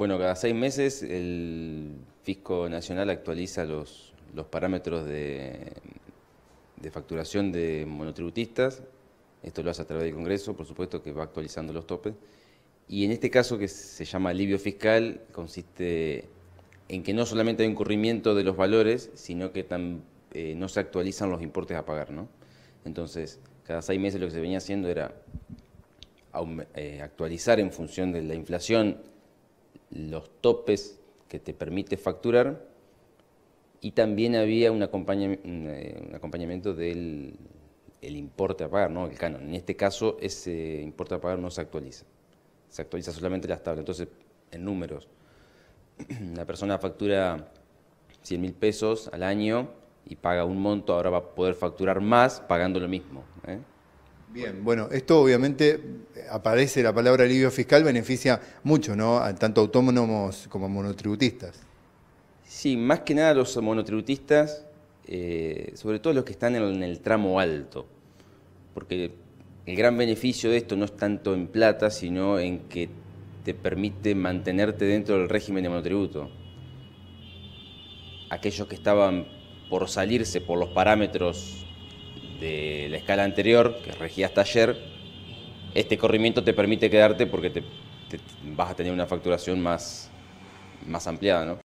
Bueno, cada seis meses el Fisco Nacional actualiza los, parámetros de, facturación de monotributistas. Esto lo hace a través del Congreso, por supuesto, que va actualizando los topes. Y en este caso, que se llama alivio fiscal, consiste en que no solamente hay un currimiento de los valores, sino que eh, no se actualizan los importes a pagar. ¿no? Entonces, cada seis meses lo que se venía haciendo era eh, actualizar en función de la inflación los topes que te permite facturar y también había un, eh, acompañamiento del importe a pagar, ¿no? el canon. En este caso ese importe a pagar no se actualiza, se actualiza solamente las tablas. Entonces, en números, la persona factura 100 mil pesos al año y paga un monto, ahora va a poder facturar más pagando lo mismo. ¿eh? Bien, bueno, esto obviamente aparece la palabra alivio fiscal beneficia mucho, ¿no? A tanto autónomos como monotributistas. Sí, más que nada los monotributistas, eh, sobre todo los que están en el tramo alto, porque el gran beneficio de esto no es tanto en plata, sino en que te permite mantenerte dentro del régimen de monotributo. Aquellos que estaban por salirse por los parámetros de la escala anterior, que regía hasta ayer, este corrimiento te permite quedarte porque te, vas a tener una facturación más, más ampliada, ¿no?